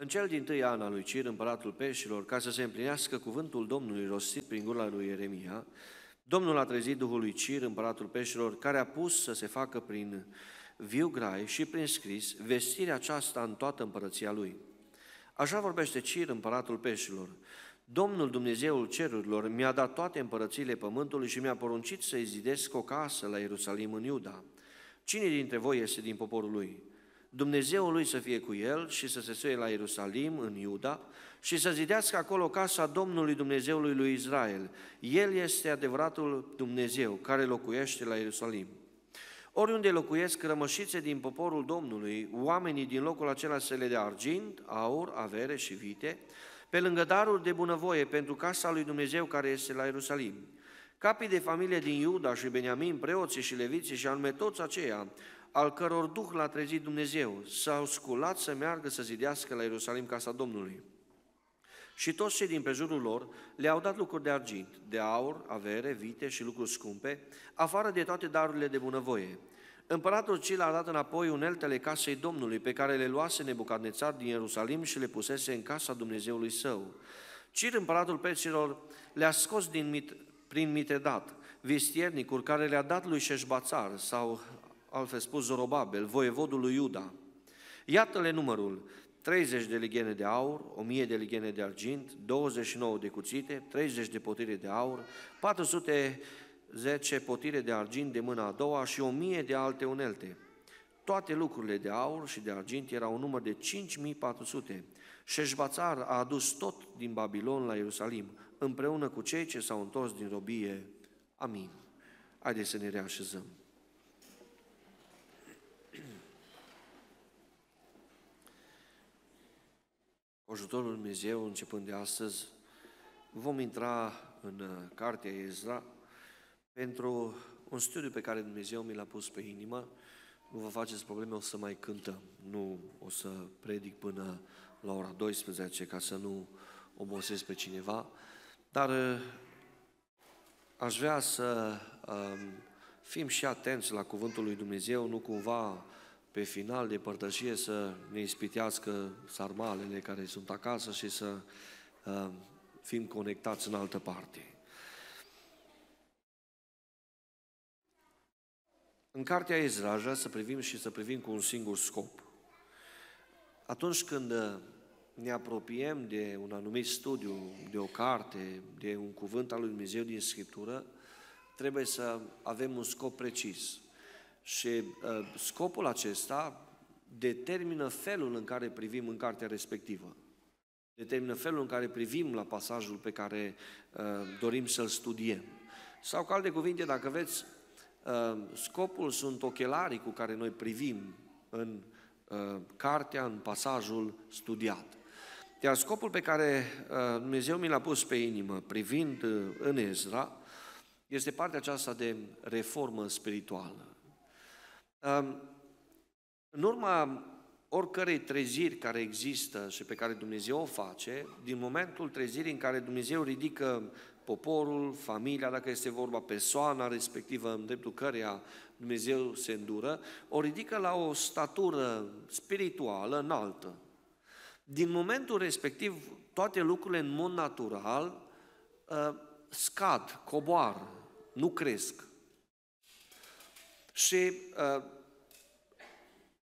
În cel din tâi an al lui Cir, împăratul peșilor, ca să se împlinească cuvântul Domnului rostit prin gura lui Ieremia, Domnul a trezit Duhul lui Cir, împăratul peșilor, care a pus să se facă prin viu grai și prin scris vestirea aceasta în toată împărăția lui. Așa vorbește Cir, împăratul peșilor. Domnul Dumnezeul cerurilor mi-a dat toate împărățiile pământului și mi-a poruncit să-i zidesc o casă la Ierusalim în Iuda. Cine dintre voi este din poporul lui?' Dumnezeul lui să fie cu el și să se suie la Ierusalim, în Iuda, și să zidească acolo casa Domnului Dumnezeului lui Israel. El este adevăratul Dumnezeu care locuiește la Ierusalim. Oriunde locuiesc rămășițe din poporul Domnului, oamenii din locul acela se le de argint, aur, avere și vite, pe lângă darul de bunăvoie pentru casa lui Dumnezeu care este la Ierusalim. Capii de familie din Iuda și Beniamin, preoții și leviții și anume toți aceia, al căror duh l-a trezit Dumnezeu, s-au sculat să meargă să zidească la Ierusalim casa Domnului. Și toți cei din jurul lor le-au dat lucruri de argint, de aur, avere, vite și lucruri scumpe, afară de toate darurile de bunăvoie. Împăratul Cil a dat înapoi uneltele casei Domnului, pe care le luase Nebucadnețar din Ierusalim și le pusese în casa Dumnezeului său. Cir, împăratul peților, le-a scos din mit, prin Mitredat, vistiernicul care le-a dat lui Șeșbațar sau altfel spus Zorobabel, voievodul lui Iuda. Iată-le numărul, 30 de lighene de aur, 1000 de lighene de argint, 29 de cuțite, 30 de potire de aur, 410 potire de argint de mâna a doua și 1000 de alte unelte. Toate lucrurile de aur și de argint erau un număr de 5400. Șeșbațar a adus tot din Babilon la Ierusalim, împreună cu cei ce s-au întors din robie. Amin. Haideți să ne reașezăm. cu ajutorul Lui Dumnezeu, începând de astăzi, vom intra în uh, Cartea Ezra pentru un studiu pe care Dumnezeu mi l-a pus pe inimă. Nu vă faceți probleme, o să mai cântăm. Nu o să predic până la ora 12 ca să nu obosesc pe cineva, dar uh, aș vrea să um, fim și atenți la cuvântul lui Dumnezeu, nu cumva pe final de părtășie să ne ispitească sarmalele care sunt acasă și să uh, fim conectați în altă parte. În cartea Ezra aș vrea să privim și să privim cu un singur scop. Atunci când uh, ne apropiem de un anumit studiu, de o carte, de un cuvânt al lui Dumnezeu din Scriptură, trebuie să avem un scop precis. Și uh, scopul acesta determină felul în care privim în cartea respectivă. Determină felul în care privim la pasajul pe care uh, dorim să-l studiem. Sau, cu alte cuvinte, dacă veți, uh, scopul sunt ochelarii cu care noi privim în uh, cartea, în pasajul studiat. Iar scopul pe care uh, Dumnezeu mi l-a pus pe inimă, privind uh, în Ezra, este partea aceasta de reformă spirituală în urma oricărei treziri care există și pe care Dumnezeu o face, din momentul trezirii în care Dumnezeu ridică poporul, familia, dacă este vorba, persoana respectivă în dreptul căreia Dumnezeu se îndură, o ridică la o statură spirituală înaltă. Din momentul respectiv, toate lucrurile în mod natural uh, scad, coboară, nu cresc. Și uh,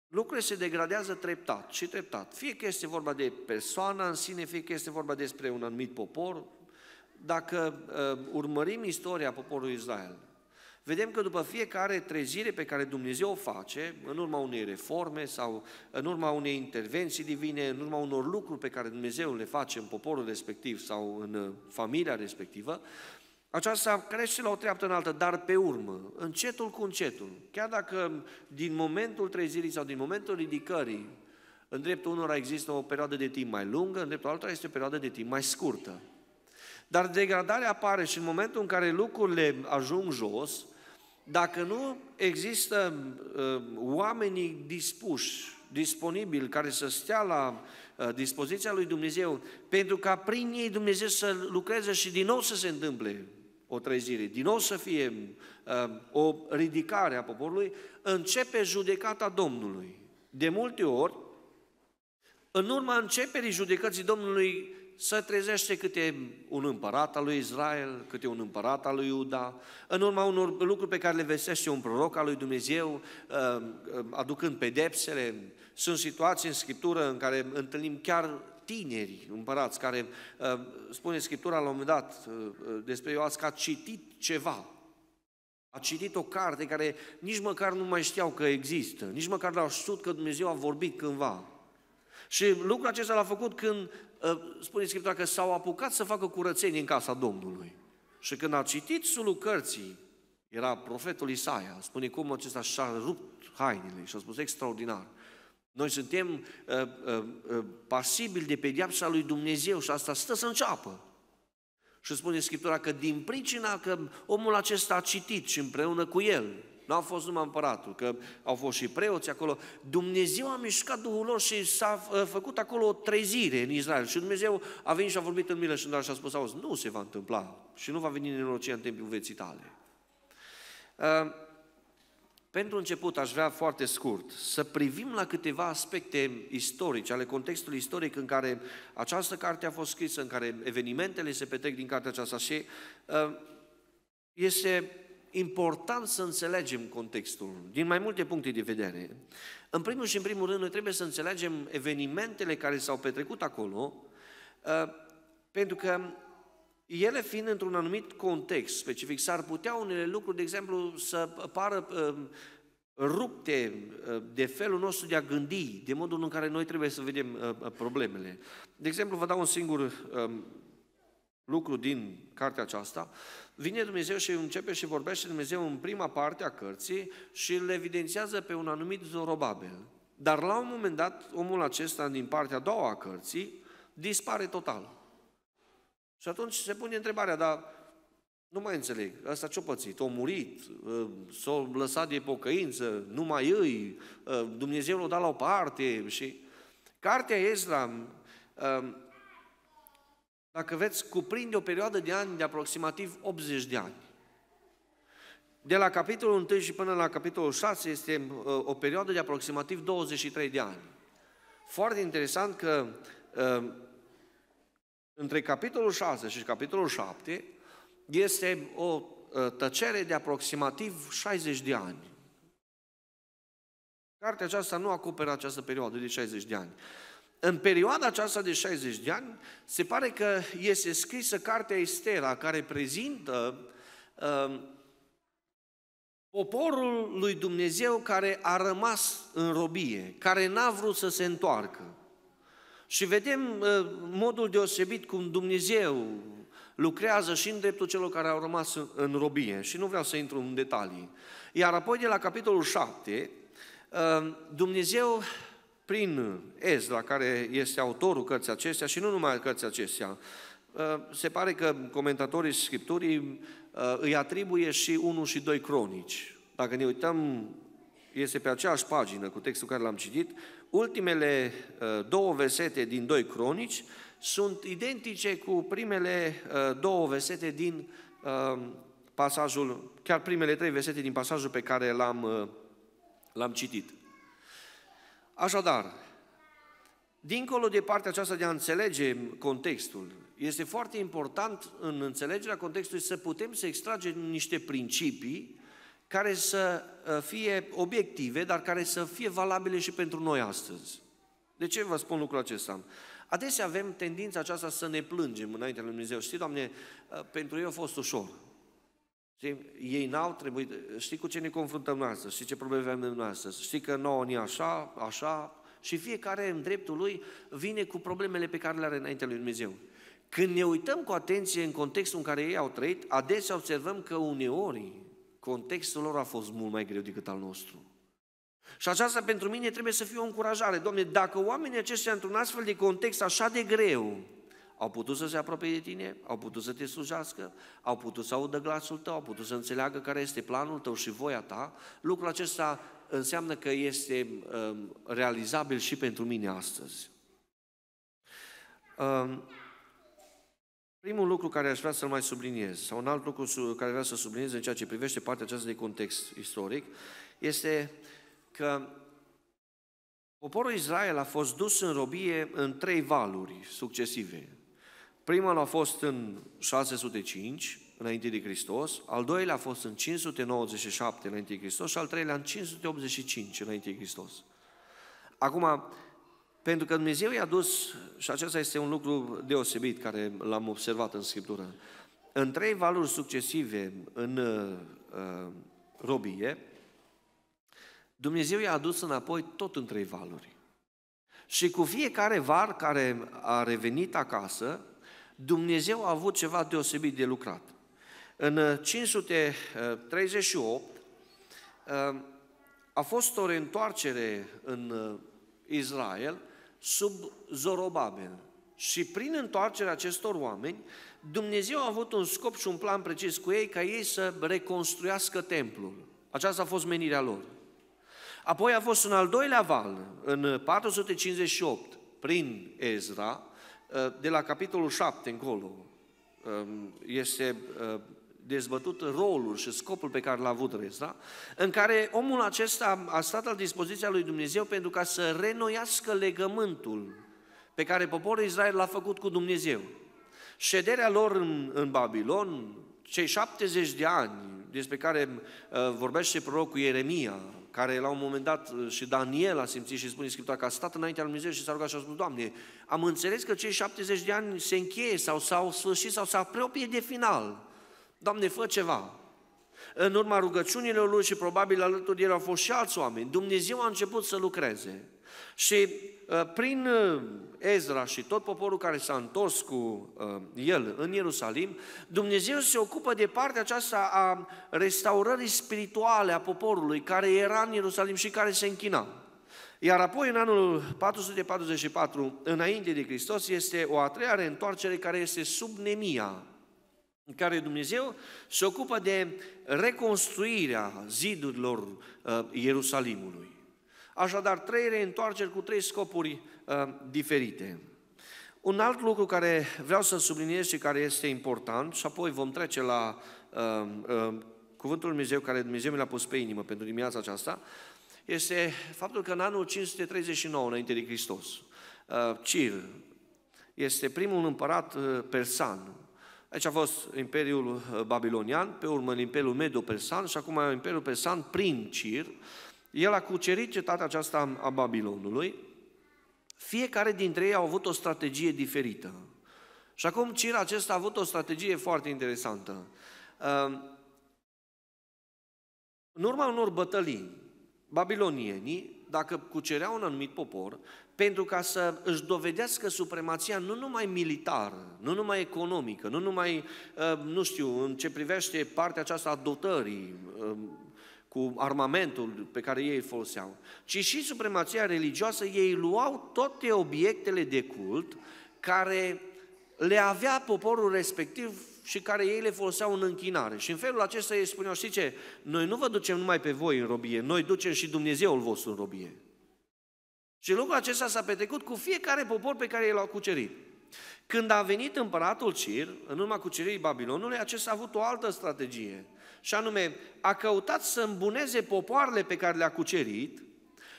lucrurile se degradează treptat și treptat. Fie că este vorba de persoana în sine, fie că este vorba despre un anumit popor. Dacă uh, urmărim istoria poporului Israel, vedem că după fiecare trezire pe care Dumnezeu o face, în urma unei reforme sau în urma unei intervenții divine, în urma unor lucruri pe care Dumnezeu le face în poporul respectiv sau în uh, familia respectivă, aceasta crește la o treaptă înaltă, dar pe urmă, încetul cu încetul. Chiar dacă din momentul trezirii sau din momentul ridicării, în dreptul unora există o perioadă de timp mai lungă, în dreptul altora este o perioadă de timp mai scurtă. Dar degradarea apare și în momentul în care lucrurile ajung jos, dacă nu există uh, oamenii dispuși, disponibili, care să stea la uh, dispoziția lui Dumnezeu, pentru ca prin ei Dumnezeu să lucreze și din nou să se întâmple o trezire, din nou să fie um, o ridicare a poporului, începe judecata Domnului. De multe ori, în urma începerii judecății Domnului, să trezește câte un împărat al lui Israel, câte un împărat al lui Iuda, în urma unor lucruri pe care le vestește un proroc al lui Dumnezeu, um, um, aducând pedepsele. Sunt situații în Scriptură în care întâlnim chiar tineri împărați care, uh, spune Scriptura la un moment dat uh, uh, despre Ioas, că a citit ceva. A citit o carte care nici măcar nu mai știau că există, nici măcar l au știut că Dumnezeu a vorbit cândva. Și lucrul acesta l-a făcut când, spune Scriptura, că s-au apucat să facă curățenie în casa Domnului. Și când a citit sulul cărții, era profetul Isaia, spune cum acesta și-a rupt hainele și a spus extraordinar. Noi suntem uh, uh, uh pasibili de pediapsa lui Dumnezeu și asta stă să înceapă. Și spune Scriptura că din pricina că omul acesta a citit și împreună cu el, nu a fost numai împăratul, că au fost și preoți acolo. Dumnezeu a mișcat Duhul lor și s-a uh, făcut acolo o trezire în Israel. Și Dumnezeu a venit și a vorbit în milă și dar și a spus, auzi, nu se va întâmpla și nu va veni nenorocirea în timpul vieții tale. Uh, pentru început, aș vrea foarte scurt să privim la câteva aspecte istorice, ale contextului istoric în care această carte a fost scrisă, în care evenimentele se petrec din cartea aceasta și uh, este important să înțelegem contextul din mai multe puncte de vedere. În primul și în primul rând, noi trebuie să înțelegem evenimentele care s-au petrecut acolo, uh, pentru că ele fiind într-un anumit context specific, s-ar putea unele lucruri, de exemplu, să pară uh, rupte uh, de felul nostru de a gândi, de modul în care noi trebuie să vedem uh, uh problemele. De exemplu, vă dau un singur uh, lucru din cartea aceasta. Vine Dumnezeu și începe și vorbește Dumnezeu în prima parte a cărții și îl evidențiază pe un anumit Zorobabel. Dar la un moment dat, omul acesta din partea a doua a cărții dispare total. Și atunci se pune întrebarea, dar nu mai înțeleg, asta ce o pățit? O murit, ă, s o lăsat de pocăință, nu mai îi, ă, Dumnezeu l-a dat la o parte și... Cartea Ezra, ă, dacă veți, cuprinde o perioadă de ani de aproximativ 80 de ani. De la capitolul 1 și până la capitolul 6 este o perioadă de aproximativ 23 de ani. Foarte interesant că între capitolul 6 și capitolul 7 este o ă, tăcere de aproximativ 60 de ani. Cartea aceasta nu acoperă această perioadă de 60 de ani. În perioada aceasta de 60 de ani, se pare că este scrisă cartea Estera, care prezintă uh, poporul lui Dumnezeu care a rămas în robie, care n-a vrut să se întoarcă. Și vedem uh, modul deosebit cum Dumnezeu lucrează și în dreptul celor care au rămas în robie. Și nu vreau să intru în detalii. Iar apoi de la capitolul 7, uh, Dumnezeu prin Ezra, care este autorul cărții acestea și nu numai cărții acestea, uh, se pare că comentatorii Scripturii îi atribuie și 1 și 2 cronici. Dacă ne uităm, este pe aceeași pagină cu textul care l-am citit, Ultimele uh, două versete din 2 Cronici sunt identice cu primele uh, două versete din uh, pasajul, chiar primele trei versete din pasajul pe care l-am, l-am citit. Așadar, dincolo de partea aceasta de a înțelege contextul, este foarte important în înțelegerea contextului să putem să extragem niște principii care să uh, fie obiective, dar care să fie valabile și pentru noi astăzi. De ce vă spun lucrul acesta? Adesea avem tendința aceasta să ne plângem înaintea lui Dumnezeu. Știi, Doamne, uh, pentru eu a fost ușor. Știi, ei n-au trebuit, uh, știi cu ce ne confruntăm noi astăzi, știi ce probleme avem noi astăzi, știi că nouă ni așa, așa, și fiecare în dreptul lui vine cu problemele pe care le are înaintea lui Dumnezeu. Când ne uităm cu atenție în contextul în care ei au trăit, adesea observăm că uneori contextul lor a fost mult mai greu decât al nostru. Și aceasta pentru mine trebuie să fie o încurajare. Doamne, dacă oamenii aceștia într-un astfel de context așa de greu au putut să se apropie de tine, au putut să te slujească, au putut să audă glasul tău, au putut să înțeleagă care este planul tău și voia ta, lucrul acesta înseamnă că este um, realizabil și pentru mine astăzi. Um, Primul lucru care aș vrea să-l mai subliniez, sau un alt lucru care vreau să subliniez în ceea ce privește partea aceasta de context istoric, este că poporul Israel a fost dus în robie în trei valuri succesive. Primul a fost în 605, înainte de Hristos, al doilea a fost în 597 înainte de Hristos și al treilea în 585 înainte de Hristos. Acum, pentru că Dumnezeu i-a dus, și acesta este un lucru deosebit care l-am observat în Scriptură, în trei valuri succesive în uh, uh, robie, Dumnezeu i-a adus înapoi tot în trei valuri. Și cu fiecare var care a revenit acasă, Dumnezeu a avut ceva deosebit de lucrat. În 538 uh, uh, a fost o reîntoarcere în Israel sub Zorobabel. Și prin întoarcerea acestor oameni, Dumnezeu a avut un scop și un plan precis cu ei ca ei să reconstruiască templul. Aceasta a fost menirea lor. Apoi a fost un al doilea val, în 458, prin Ezra, ă, de la capitolul 7 încolo. Ă, este ă, dezbătut rolul și scopul pe care l-a avut Reza, în care omul acesta a stat la dispoziția lui Dumnezeu pentru ca să renoiască legământul pe care poporul Israel l-a făcut cu Dumnezeu. Șederea lor în, în Babilon, cei 70 de ani despre care uh, vorbește prorocul Ieremia, care la un moment dat uh, și Daniel a simțit și spune Scriptura că a stat înaintea lui Dumnezeu și s-a rugat și a spus, Doamne, am înțeles că cei 70 de ani se încheie sau s-au sfârșit sau s-au apropie de final. Doamne, fă ceva. În urma rugăciunilor lui și probabil alături de el au fost și alți oameni, Dumnezeu a început să lucreze. Și uh, prin uh, Ezra și tot poporul care s-a întors cu uh, el în Ierusalim, Dumnezeu se ocupă de partea aceasta a restaurării spirituale a poporului care era în Ierusalim și care se închina. Iar apoi, în anul 444, înainte de Hristos, este o a treia reîntoarcere care este sub Nemia în care Dumnezeu se ocupă de reconstruirea zidurilor uh, Ierusalimului. Așadar, trei reîntoarceri cu trei scopuri uh, diferite. Un alt lucru care vreau să subliniez și care este important, și apoi vom trece la uh, uh, cuvântul Dumnezeu care Dumnezeu mi l-a pus pe inimă pentru dimineața aceasta, este faptul că în anul 539 înainte de Hristos, uh, Cir este primul împărat uh, persan Aici a fost Imperiul uh, Babilonian, pe urmă în Imperiul Medo-Persan și acum în Imperiul Persan prin Cir. El a cucerit cetatea aceasta a Babilonului. Fiecare dintre ei au avut o strategie diferită. Și acum Cir acesta a avut o strategie foarte interesantă. Uh, în urma unor bătălii, babilonienii, dacă cucereau un anumit popor, pentru ca să își dovedească supremația nu numai militară, nu numai economică, nu numai, ă, nu știu, în ce privește partea aceasta a dotării, ă, cu armamentul pe care ei îl foloseau, ci și supremația religioasă, ei luau toate obiectele de cult care le avea poporul respectiv și care ei le foloseau în închinare. Și în felul acesta ei spuneau, știți ce, noi nu vă ducem numai pe voi în robie, noi ducem și Dumnezeul vostru în robie. Și lucrul acesta s-a petrecut cu fiecare popor pe care l-au cucerit. Când a venit împăratul Cir, în urma cuceririi Babilonului, acesta a avut o altă strategie. Și anume, a căutat să îmbuneze popoarele pe care le-a cucerit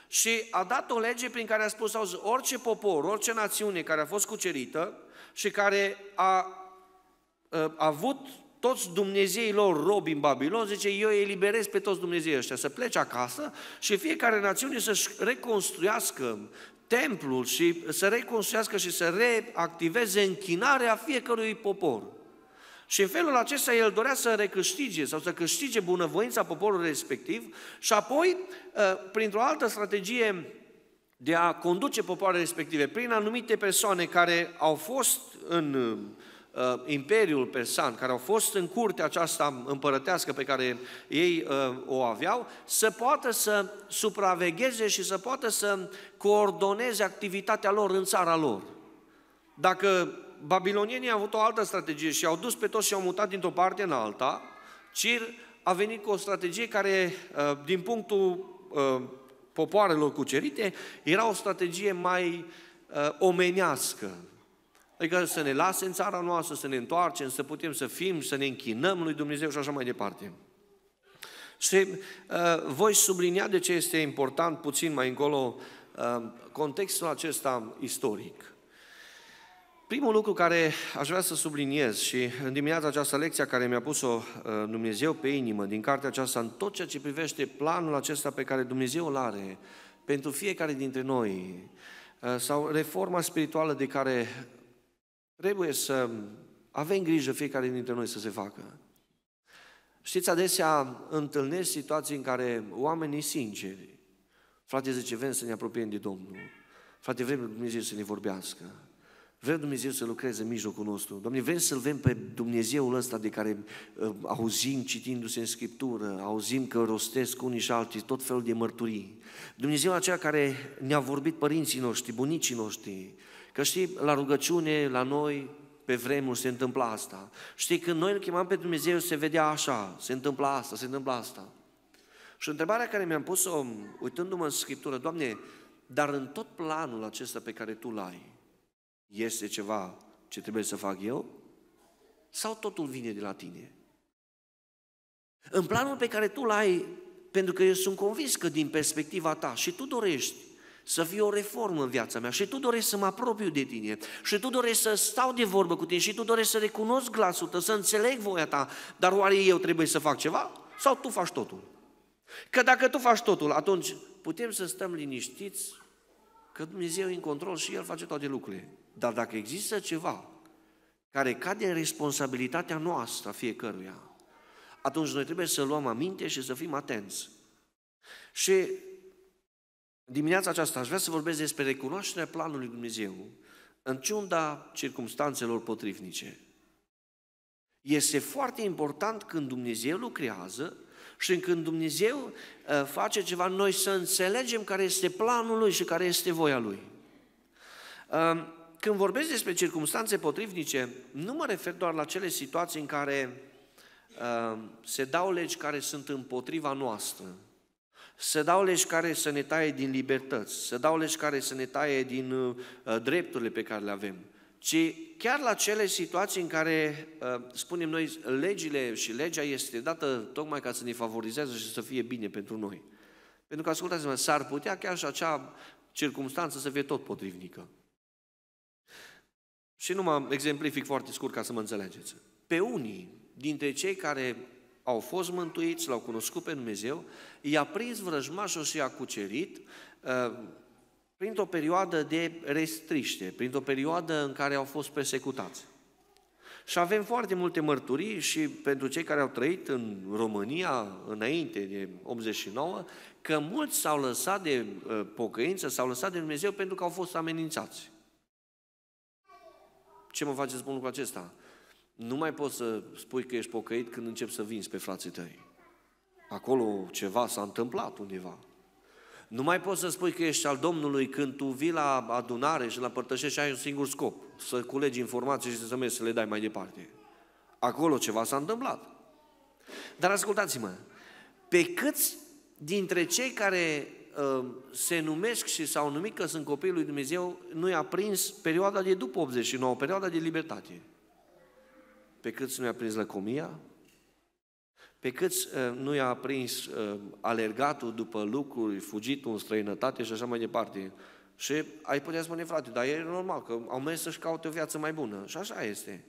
și a dat o lege prin care a spus, auzi, orice popor, orice națiune care a fost cucerită și care a, a, ă, a avut toți Dumnezeii lor robi în Babilon, zice, eu îi eliberez pe toți Dumnezeii ăștia, să plece acasă și fiecare națiune să-și reconstruiască templul și să reconstruiască și să reactiveze închinarea fiecărui popor. Și în felul acesta el dorea să recâștige sau să câștige bunăvoința poporului respectiv și apoi, ă, printr-o altă strategie de a conduce popoarele respective, prin anumite persoane care au fost în uh, Imperiul Persan, care au fost în curtea aceasta împărătească pe care ei uh, o aveau, să poată să supravegheze și să poată să coordoneze activitatea lor în țara lor. Dacă babilonienii au avut o altă strategie și au dus pe toți și au mutat dintr-o parte în alta, Cir a venit cu o strategie care, uh, din punctul uh, popoarelor cucerite, era o strategie mai uh, omenească, Adică să ne lase în țara noastră, să ne întoarcem, să putem să fim, să ne închinăm lui Dumnezeu și așa mai departe. Și uh, voi sublinia de ce este important puțin mai încolo uh, contextul acesta istoric. Primul lucru care aș vrea să subliniez și în dimineața această lecție care mi-a pus-o uh, Dumnezeu pe inimă din cartea aceasta, în tot ceea ce privește planul acesta pe care Dumnezeu îl are pentru fiecare dintre noi, uh, sau reforma spirituală de care Trebuie să avem grijă fiecare dintre noi să se facă. Știți, adesea întâlnesc situații în care oamenii sinceri, frate, zice, vrem să ne apropiem de Domnul. Frate, vrem Dumnezeu să ne vorbească. Vrem Dumnezeu să lucreze în mijlocul nostru. Doamne, vrem să-L vrem pe Dumnezeul ăsta de care uh, auzim citindu-se în Scriptură, auzim că rostesc unii și alții tot felul de mărturii. Dumnezeu aceea care ne-a vorbit părinții noștri, bunicii noștri, Că știi, la rugăciune, la noi, pe vremuri se întâmpla asta. Știi, când noi îl chemam pe Dumnezeu, se vedea așa, se întâmplă asta, se întâmplă asta. Și întrebarea care mi-am pus-o, uitându-mă în Scriptură, Doamne, dar în tot planul acesta pe care Tu l-ai, este ceva ce trebuie să fac eu? Sau totul vine de la Tine? În planul pe care Tu l-ai, pentru că eu sunt convins că din perspectiva ta și tu dorești să fie o reformă în viața mea și tu dorești să mă apropiu de tine și tu dorești să stau de vorbă cu tine și tu dorești să recunosc glasul tău, să înțeleg voia ta, dar oare eu trebuie să fac ceva? Sau tu faci totul? Că dacă tu faci totul, atunci putem să stăm liniștiți că Dumnezeu e în control și El face toate lucrurile. Dar dacă există ceva care cade în responsabilitatea noastră a fiecăruia, atunci noi trebuie să luăm aminte și să fim atenți. Și dimineața aceasta aș vrea să vorbesc despre recunoașterea planului Dumnezeu în ciunda circumstanțelor potrivnice. Este foarte important când Dumnezeu lucrează și când Dumnezeu uh, face ceva, noi să înțelegem care este planul Lui și care este voia Lui. Um, când vorbesc despre circumstanțe potrivnice, nu mă refer doar la cele situații în care um, se dau legi care sunt împotriva noastră, să dau legi care să ne taie din libertăți, să dau legi care să ne taie din uh, uh, drepturile pe care le avem, ci chiar la cele situații în care, uh, spunem noi, legile și legea este dată tocmai ca să ne favorizeze și să fie bine pentru noi. Pentru că, ascultați-mă, s-ar putea chiar și acea circunstanță să fie tot potrivnică. Și nu mă exemplific foarte scurt ca să mă înțelegeți. Pe unii dintre cei care au fost mântuiți, l-au cunoscut pe Dumnezeu, i-a prins vrăjmașul și i-a cucerit uh, printr-o perioadă de restriște, printr-o perioadă în care au fost persecutați. Și avem foarte multe mărturii și pentru cei care au trăit în România înainte de 89, că mulți s-au lăsat de uh, pocăință, s-au lăsat de Dumnezeu pentru că au fost amenințați. Ce mă face să spun lucrul acesta? Nu mai poți să spui că ești pocăit când începi să vinzi pe frații tăi. Acolo ceva s-a întâmplat undeva. Nu mai poți să spui că ești al Domnului când tu vii la adunare și la părtășești și ai un singur scop, să culegi informații și să mergi să le dai mai departe. Acolo ceva s-a întâmplat. Dar ascultați-mă, pe câți dintre cei care uh, se numesc și s-au numit că sunt copiii lui Dumnezeu, nu i-a prins perioada de după 89, perioada de libertate. Pe câți nu i-a prins lăcomia? Pe câți uh, nu i-a prins uh, alergatul după lucruri, fugitul în străinătate și așa mai departe? Și ai putea spune, frate, dar e normal că au mers să-și caute o viață mai bună. Și așa este.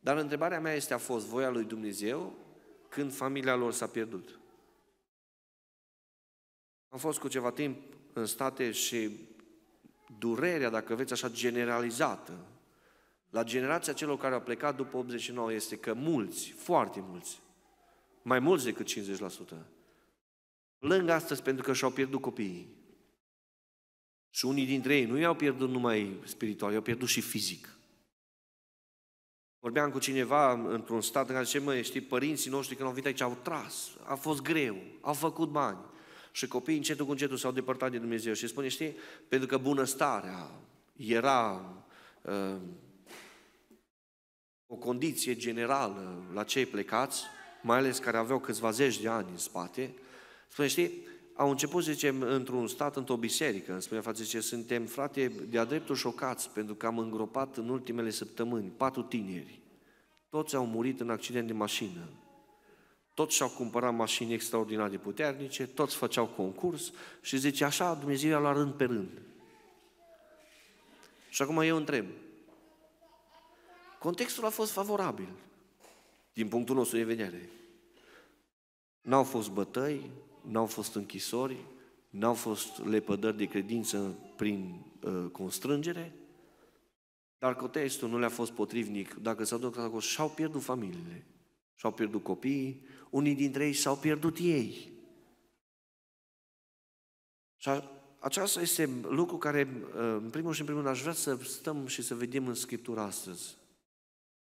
Dar întrebarea mea este, a fost voia lui Dumnezeu când familia lor s-a pierdut? Am fost cu ceva timp în state și durerea, dacă veți așa, generalizată, la generația celor care au plecat după 89 este că mulți, foarte mulți, mai mulți decât 50%, plâng astăzi pentru că și-au pierdut copiii. Și unii dintre ei nu i-au pierdut numai spiritual, i-au pierdut și fizic. Vorbeam cu cineva într-un stat în care zice, măi, știi, părinții noștri când au venit aici au tras, a fost greu, au făcut bani. Și copiii încetul cu încetul s-au depărtat de Dumnezeu și spune, știi, pentru că bunăstarea era uh, o condiție generală la cei plecați, mai ales care aveau câțiva zeci de ani în spate, spune, știi, au început, zicem, într-un stat, într-o biserică, îmi spunea față, zice, suntem, frate, de-a dreptul șocați, pentru că am îngropat în ultimele săptămâni patru tineri. Toți au murit în accident de mașină. Toți și-au cumpărat mașini extraordinar de puternice, toți făceau concurs și zice, așa, Dumnezeu i-a luat rând pe rând. Și acum eu întreb, Contextul a fost favorabil, din punctul nostru de vedere. N-au fost bătăi, n-au fost închisori, n-au fost lepădări de credință prin uh, constrângere, dar contextul nu le-a fost potrivnic. Dacă s-a dus acolo, și-au pierdut familiile, și-au pierdut copiii, unii dintre ei s-au pierdut ei. Și aceasta este lucru care, ă, în primul și în primul rând, aș vrea să stăm și să vedem în Scriptura astăzi.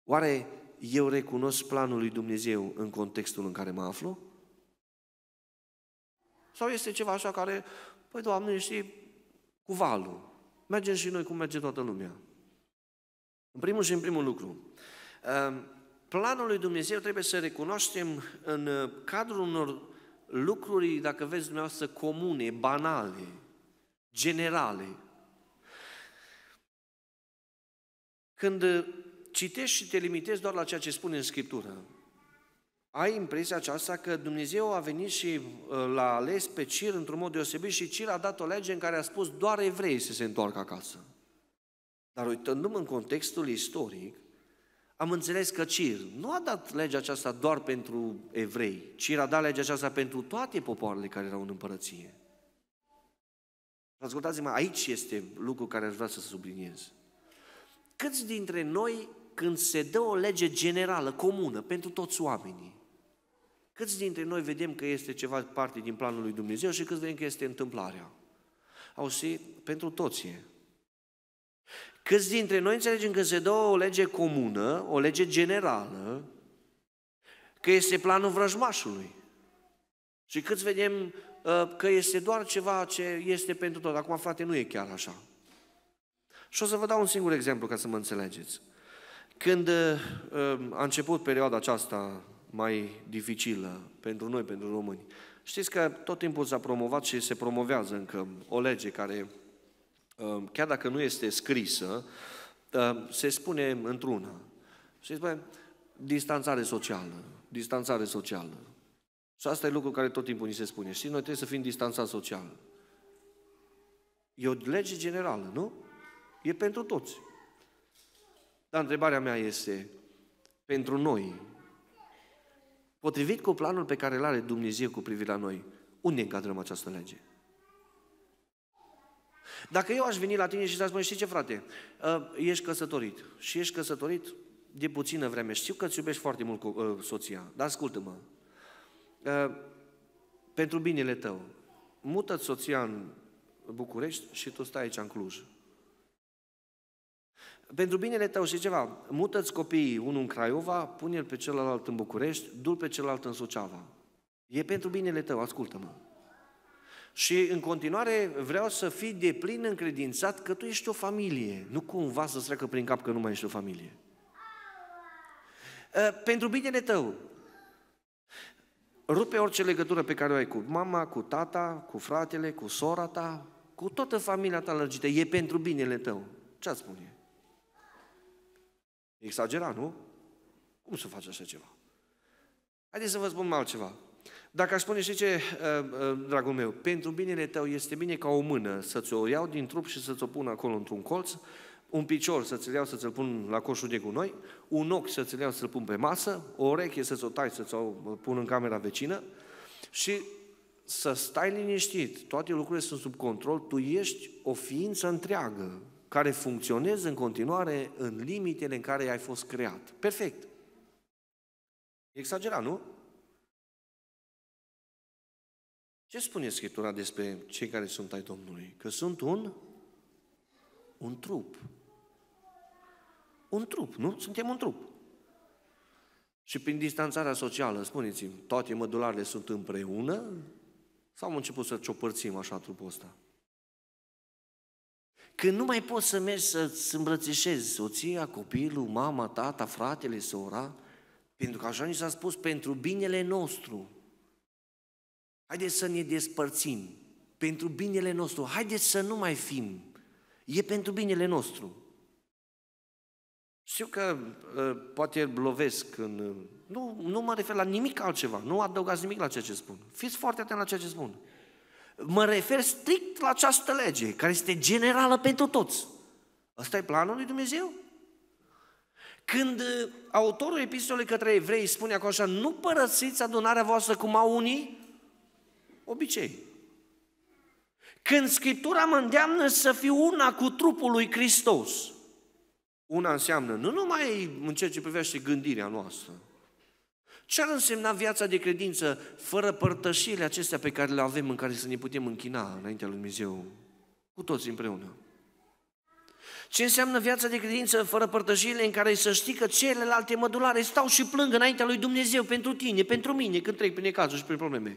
Oare eu recunosc planul lui Dumnezeu în contextul în care mă aflu? Sau este ceva așa care, păi Doamne, știi, cu valul. Mergem și noi cum merge toată lumea. În primul și în primul lucru, ehm, planul lui Dumnezeu trebuie să recunoaștem în eh, cadrul unor lucruri, dacă vezi dumneavoastră, comune, banale, generale. Când eh, citești și te limitezi doar la ceea ce spune în Scriptură. Ai impresia aceasta că Dumnezeu a venit și uh, l-a ales pe Cir într-un mod deosebit și Cir a dat o lege în care a spus doar evrei să se întoarcă acasă. Dar uitându-mă în contextul istoric, am înțeles că Cir nu a dat legea aceasta doar pentru evrei, Cir a dat legea aceasta pentru toate popoarele care erau în împărăție. Ascultați-mă, aici este lucru care aș vrea să subliniez. Câți dintre noi când se dă o lege generală, comună, pentru toți oamenii, câți dintre noi vedem că este ceva parte din planul lui Dumnezeu și câți vedem că este întâmplarea? Auzi, pentru toți e. Câți dintre noi înțelegem că se dă o lege comună, o lege generală, că este planul vrăjmașului? Și câți vedem ă, că este doar ceva ce este pentru tot. Acum, frate, nu e chiar așa. Și o să vă dau un singur exemplu ca să mă înțelegeți. Când ehm, a început perioada aceasta mai dificilă pentru noi, pentru români, știți că tot timpul s-a promovat și se promovează încă o lege care, ehm, chiar dacă nu este scrisă, ehm, se spune într-una. Știți, spune, distanțare socială, distanțare socială. Și asta e lucru care tot timpul ni se spune. Și noi trebuie să fim distanțați social. E o lege generală, nu? E pentru toți. Dar întrebarea mea este, pentru noi, potrivit cu planul pe care îl are Dumnezeu cu privire la noi, unde încadrăm această lege? Dacă eu aș veni la tine și să spun, știi ce frate, ă, ești căsătorit și ești căsătorit de puțină vreme, știu că îți iubești foarte mult cu ă, soția, dar ascultă-mă, ă, pentru binele tău, mută soția în București și tu stai aici în Cluj pentru binele tău și ceva, mută-ți copiii, unul în Craiova, pune-l pe celălalt în București, du-l pe celălalt în Suceava. E pentru binele tău, ascultă-mă. Și în continuare vreau să fii de plin încredințat că tu ești o familie. Nu cumva să treacă prin cap că nu mai ești o familie. Uh, pentru binele tău, rupe orice legătură pe care o ai cu mama, cu tata, cu fratele, cu sora ta, cu toată familia ta lărgită. E pentru binele tău. Ce-ați spune? Exagerat, nu? Cum să faci așa ceva? Haideți să vă spun altceva. Dacă aș spune și ce, uh, uh, dragul meu, pentru binele tău este bine ca o mână să ți-o iau din trup și să ți-o pun acolo într-un colț, un picior să ți-l iau să ți-l pun la coșul de gunoi, un ochi să ți-l iau să-l pun pe masă, o oreche să ți-o tai să ți-o uh, pun în camera vecină și să stai liniștit. Toate lucrurile sunt sub control, tu ești o ființă întreagă, care funcționezi în continuare în limitele în care ai fost creat. Perfect. Exagerat, nu? Ce spune Scriptura despre cei care sunt ai Domnului? Că sunt un un trup. Un trup, nu? Suntem un trup. Și prin distanțarea socială, spuneți-mi, toate mădularele sunt împreună? Sau am început să ciopărțim așa trupul ăsta? Când nu mai poți să mergi să-ți îmbrățișezi soția, copilul, mama, tata, fratele, sora, pentru că așa ni s-a spus, pentru binele nostru. Haideți să ne despărțim. Pentru binele nostru. Haideți să nu mai fim. E pentru binele nostru. Știu că ă, poate lovesc în... Nu, nu mă refer la nimic altceva. Nu adăugați nimic la ceea ce spun. Fiți foarte atenți la ceea ce spun mă refer strict la această lege, care este generală pentru toți. Asta e planul lui Dumnezeu. Când uh, autorul epistolei către evrei spune acolo așa, nu părăsiți adunarea voastră cum au unii obicei. Când Scriptura mă îndeamnă să fiu una cu trupul lui Hristos, una înseamnă nu numai în ceea ce privește gândirea noastră, ce ar însemna viața de credință fără părtășirile acestea pe care le avem, în care să ne putem închina înaintea lui Dumnezeu, cu toți împreună? Ce înseamnă viața de credință fără părtășirile în care să știi că celelalte mădulare stau și plâng înaintea lui Dumnezeu pentru tine, pentru mine, când trec prin cazuri și prin probleme?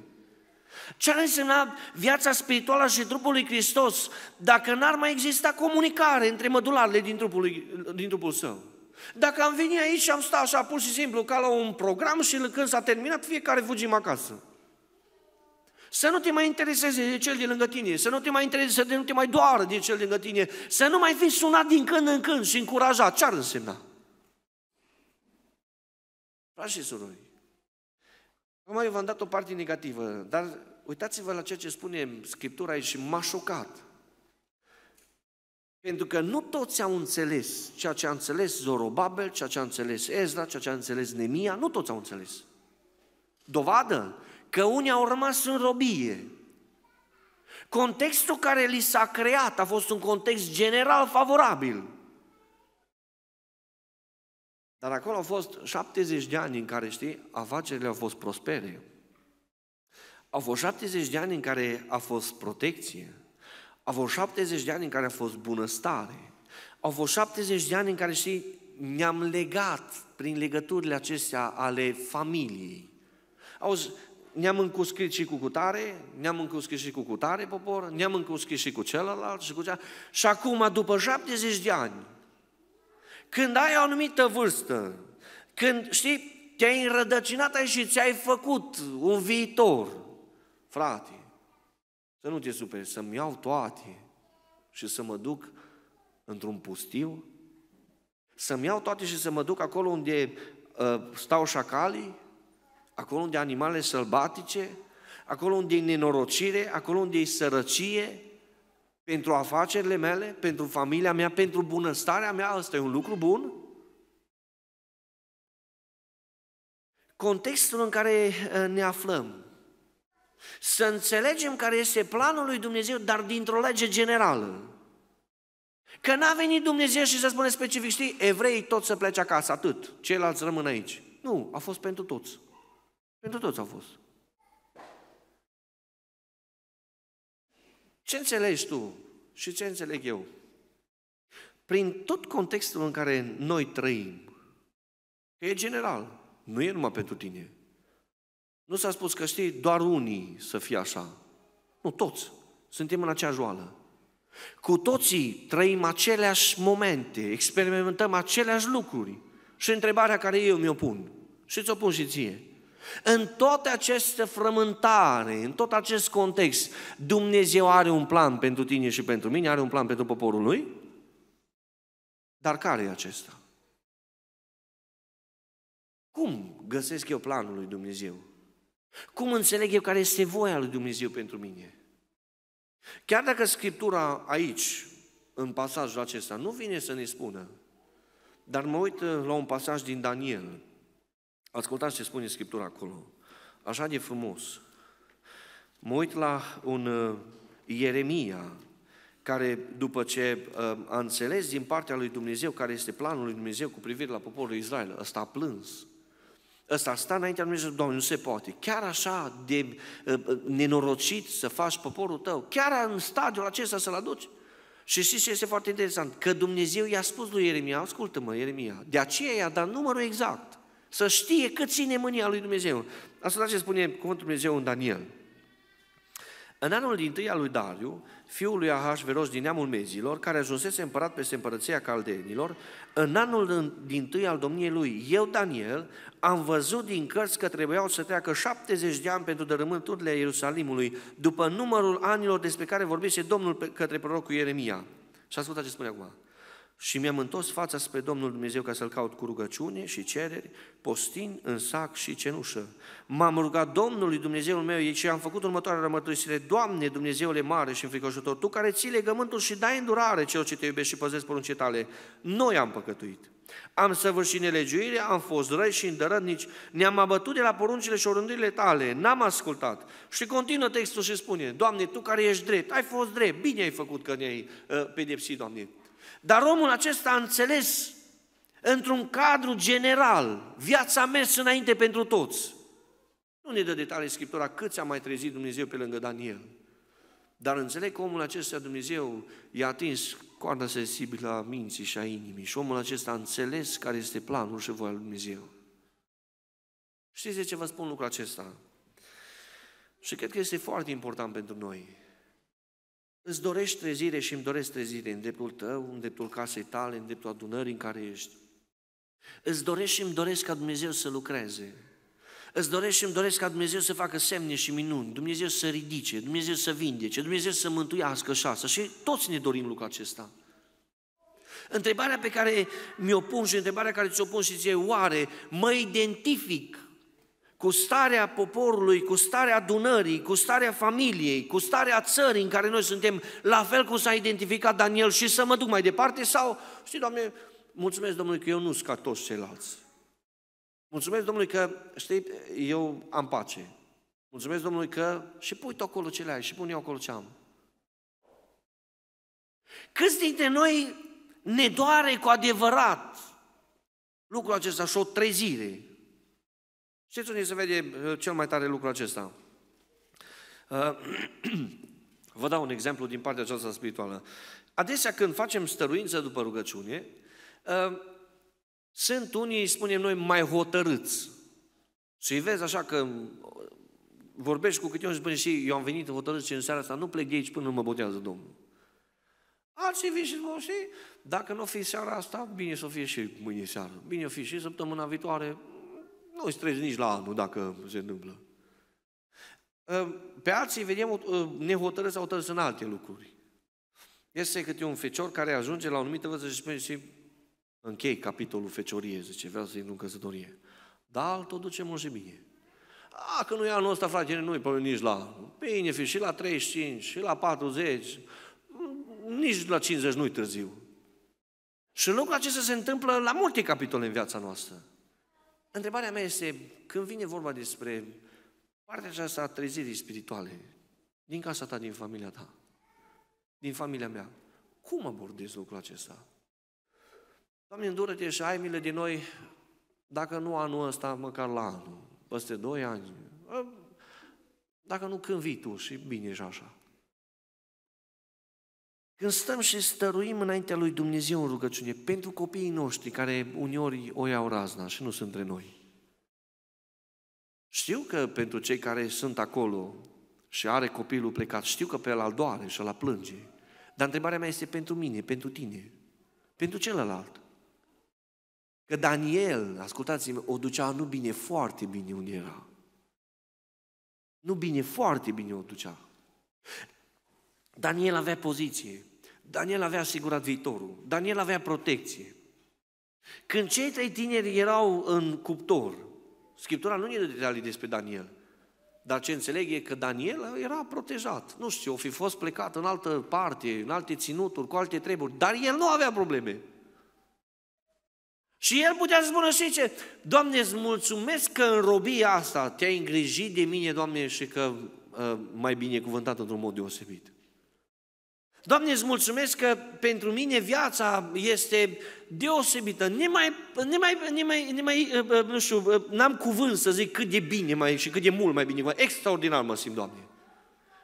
Ce ar însemna viața spirituală și trupul lui Hristos dacă n-ar mai exista comunicare între mădularele din trupul, lui, din trupul său? Dacă am venit aici și am stat așa pur și simplu ca la un program și când s-a terminat, fiecare fugim acasă. Să nu te mai intereseze de cel de lângă tine, să nu te mai intereseze, să nu te mai doară de cel de lângă tine, să nu mai fii sunat din când în când și încurajat. Ce ar însemna? Frați și surori, acum eu v-am dat o parte negativă, dar uitați-vă la ceea ce spune Scriptura aici și m-a șocat. Pentru că nu toți au înțeles ceea ce a înțeles Zorobabel, ceea ce a înțeles Ezra, ceea ce a înțeles Nemia, nu toți au înțeles. Dovadă că unii au rămas în robie. Contextul care li s-a creat a fost un context general favorabil. Dar acolo au fost 70 de ani în care, știi, afacerile au fost prospere. Au fost 70 de ani în care a fost protecție. Au fost 70 de ani în care a fost bunăstare. Au fost 70 de ani în care, și ne-am legat prin legăturile acestea ale familiei. Auzi, ne-am încuscrit și cu cutare, ne-am încuscrit și cu cutare popor, ne-am încuscrit și cu celălalt și cu cea... Și acum, după 70 de ani, când ai o anumită vârstă, când, știi, te-ai înrădăcinat aici și ți-ai făcut un viitor, frate, să nu te superi, să-mi iau toate și să mă duc într-un pustiu? Să-mi iau toate și să mă duc acolo unde uh, stau șacalii? Acolo unde animale sălbatice? Acolo unde e nenorocire? Acolo unde e sărăcie? Pentru afacerile mele? Pentru familia mea? Pentru bunăstarea mea? Asta e un lucru bun? Contextul în care ă, ne aflăm să înțelegem care este planul lui Dumnezeu, dar dintr-o lege generală. Că n-a venit Dumnezeu și să spune specific, știi, evreii toți să plece acasă, atât, ceilalți rămân aici. Nu, a fost pentru toți. Pentru toți a fost. Ce înțelegi tu și ce înțeleg eu? Prin tot contextul în care noi trăim, că e general, nu e numai pentru tine, nu s-a spus că știi doar unii să fie așa. Nu, toți. Suntem în acea joală. Cu toții trăim aceleași momente, experimentăm aceleași lucruri. Și întrebarea care eu mi-o pun, și ți-o pun și ție, în toată această frământare, în tot acest context, Dumnezeu are un plan pentru tine și pentru mine, are un plan pentru poporul lui? Dar care e acesta? Cum găsesc eu planul lui Dumnezeu? Cum înțeleg eu care este voia lui Dumnezeu pentru mine? Chiar dacă Scriptura aici, în pasajul acesta, nu vine să ne spună, dar mă uit uh, la un pasaj din Daniel. Ascultați ce spune Scriptura acolo. Așa de frumos. Mă uit la un uh, Ieremia, care după ce uh, a înțeles din partea lui Dumnezeu care este planul lui Dumnezeu cu privire la poporul Israel, ăsta a plâns. Ăsta sta înaintea lui Dumnezeu, Doamne, nu se poate. Chiar așa de ă, ă, nenorocit să faci poporul tău, chiar în stadiul acesta să-l aduci. Și știți ce este foarte interesant? Că Dumnezeu i-a spus lui Ieremia, ascultă-mă, Ieremia, de aceea i-a dat numărul exact, să știe cât ține mânia lui Dumnezeu. Asta ce spune cuvântul Dumnezeu în Daniel. În anul din al lui Dariu, fiul lui Ahasveros din neamul Mezilor, care ajunsese împărat peste împărăția caldenilor, în anul din tâi al domniei lui, eu, Daniel, am văzut din cărți că trebuiau să treacă 70 de ani pentru dărâmânturile Ierusalimului, după numărul anilor despre care vorbise Domnul către prorocul Ieremia. Și ascultați ce spune acum. Și mi-am întors fața spre Domnul Dumnezeu ca să-L caut cu rugăciune și cereri, postin în sac și cenușă. M-am rugat Domnului Dumnezeul meu și am făcut următoarea rămărturisire. Doamne, Dumnezeule mare și înfricoșător, Tu care ții legământul și dai îndurare celor ce te iubești, și păzesc poruncii tale, noi am păcătuit. Am săvârșit nelegiuire, am fost răi și îndărătnici, ne-am abătut de la poruncile și orândurile tale, n-am ascultat. Și continuă textul și spune, Doamne, Tu care ești drept, ai fost drept, bine ai făcut că ne-ai uh, pedepsit, Doamne, dar omul acesta a înțeles într-un cadru general, viața a mers înainte pentru toți. Nu ne dă detalii Scriptura câți a mai trezit Dumnezeu pe lângă Daniel. Dar înțeleg că omul acesta Dumnezeu i-a atins coarda sensibilă a minții și a inimii și omul acesta a înțeles care este planul și voia lui Dumnezeu. Știți de ce vă spun lucrul acesta? Și cred că este foarte important pentru noi. Îți dorești trezire și îmi doresc trezire în dreptul tău, în dreptul casei tale, în dreptul adunării în care ești. Îți dorești și îmi doresc ca Dumnezeu să lucreze. Îți doresc și îmi doresc ca Dumnezeu să facă semne și minuni, Dumnezeu să ridice, Dumnezeu să vindece, Dumnezeu să mântuiască și asta. Și toți ne dorim lucrul acesta. Întrebarea pe care mi-o pun și întrebarea care ți-o pun și ție, oare mă identific cu starea poporului, cu starea adunării, cu starea familiei, cu starea țării în care noi suntem, la fel cum s-a identificat Daniel și să mă duc mai departe sau, știi, Doamne, mulțumesc Domnului că eu nu sunt ca toți ceilalți. Mulțumesc Domnului că, știi, eu am pace. Mulțumesc Domnului că și pui tu acolo ce ai și pun eu acolo ce am. Câți dintre noi ne doare cu adevărat lucrul acesta și o trezire? Știți unde se vede uh, cel mai tare lucru acesta? Uh, vă dau un exemplu din partea aceasta spirituală. Adesea când facem stăruință după rugăciune, uh, sunt unii, spunem noi, mai hotărâți. Și vezi așa că vorbești cu câte unul și spune și eu am venit hotărât și în seara asta nu plec de aici până mă botează Domnul. Alții vin și vor și dacă nu o fi seara asta, bine să o fie și mâine seara. Bine o fi și săptămâna viitoare, nu îți trezi nici la anul dacă se întâmplă. Ă, pe alții vedem ă, nehotărâți sau tărâți în alte lucruri. Este câte un fecior care ajunge la o anumită vârstă și spune și închei capitolul fecioriei, zice, vreau să intru în căsătorie. Dar altul duce mie. A, că nu e anul ăsta, frate, nu-i pe nici la... Bine, fi și la 35, și la 40, nici la 50 nu-i târziu. Și lucrul acesta se întâmplă la multe capitole în viața noastră. Întrebarea mea este, când vine vorba despre partea aceasta a trezirii spirituale, din casa ta, din familia ta, din familia mea, cum abordezi lucrul acesta? Doamne, îndură-te și ai milă de noi, dacă nu anul ăsta, măcar la anul, peste doi ani, ă, dacă nu când vii tu și bine și așa. Când stăm și stăruim înaintea lui Dumnezeu în rugăciune pentru copiii noștri care uneori o iau razna și nu sunt între noi. Știu că pentru cei care sunt acolo și are copilul plecat, știu că pe al doare și la plânge. Dar întrebarea mea este pentru mine, pentru tine, pentru celălalt. Că Daniel, ascultați-mă, o ducea nu bine, foarte bine unde era. Nu bine, foarte bine o ducea. Daniel avea poziție. Daniel avea asigurat viitorul, Daniel avea protecție. Când cei trei tineri erau în cuptor, Scriptura nu ne dă detalii despre Daniel, dar ce înțeleg e că Daniel era protejat. Nu știu, o fi fost plecat în altă parte, în alte ținuturi, cu alte treburi, dar el nu avea probleme. Și el putea să spună și ce? Doamne, îți mulțumesc că în robia asta te-ai îngrijit de mine, Doamne, și că uh, mai binecuvântat într-un mod deosebit. Doamne, îți mulțumesc că pentru mine viața este deosebită. Nimai, nimai, nimai, nimai, uh, nu știu, uh, n-am cuvânt să zic cât de bine mai și cât de mult mai bine. Extraordinar mă simt, Doamne.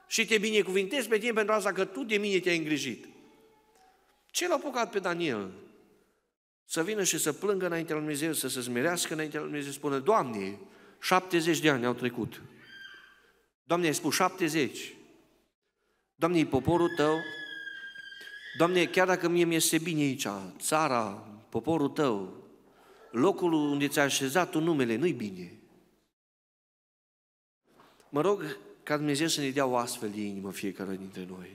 Și te binecuvintez pe tine pentru asta că tu de mine te-ai îngrijit. Ce l-a apucat pe Daniel? Să vină și să plângă înaintea lui Dumnezeu, să se smerească înaintea lui Dumnezeu, spune, Doamne, 70 de ani au trecut. Doamne, ai spus 70. Doamne, poporul tău Doamne, chiar dacă mie mi-este bine aici, țara, poporul Tău, locul unde ți a așezat Tu numele, nu-i bine. Mă rog ca Dumnezeu să ne dea o astfel de inimă fiecare dintre noi.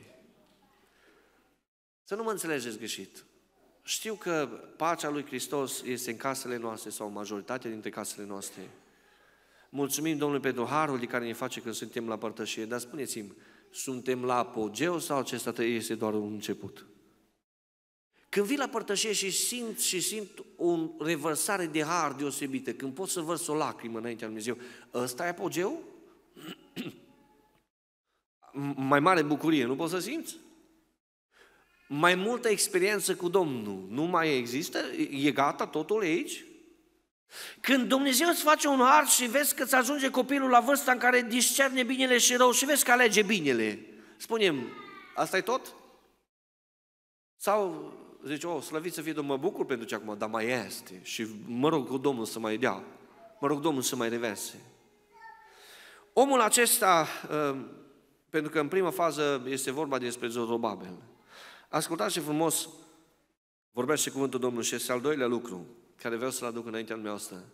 Să nu mă înțelegeți greșit. Știu că pacea lui Hristos este în casele noastre sau în majoritatea dintre casele noastre. Mulțumim Domnului pentru harul de care ne face când suntem la părtășie, dar spuneți-mi, suntem la apogeu sau acesta este doar un început? Când vii la părtășie și simt și simt o revărsare de har deosebită, când pot să vărs o lacrimă înaintea lui Dumnezeu, ăsta e apogeu? Mai mare bucurie, nu poți să simți? Mai multă experiență cu Domnul, nu mai există? E gata totul aici? Când Dumnezeu îți face un har și vezi că îți ajunge copilul la vârsta în care discerne binele și rău și vezi că alege binele, spunem, asta e tot? Sau zice, o, slăvit să fie Domnul, mă bucur pentru ce acum, dar mai este. Și mă rog cu Domnul să mai dea, mă rog Domnul să mai reverse. Omul acesta, uh, pentru că în prima fază este vorba despre Zorobabel, ascultați și frumos, vorbește cuvântul Domnului și este al doilea lucru, care vreau să-l aduc înaintea dumneavoastră.